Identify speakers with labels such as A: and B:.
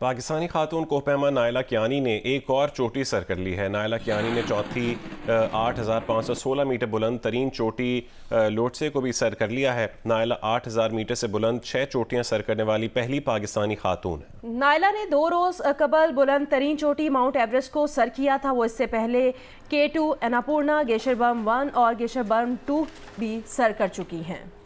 A: पाकिस्तानी खातून कोहपैमा नायला कियानी ने एक और चोटी सर कर ली है नायला कियानी ने चौथी आठ हज़ार पाँच सौ सोलह मीटर बुलंद तरीन चोटी लोटसे को भी सर कर लिया है नायला आठ हज़ार मीटर से बुलंद छः चोटियाँ सर करने वाली पहली पाकिस्तानी खातून
B: है नायला ने दो रोज़ कबल बुलंद तरीन चोटी माउंट एवरेस्ट को सर किया था वो इससे पहले के टू एनापूर्णा गेशर वन और गेशर टू भी सर कर चुकी हैं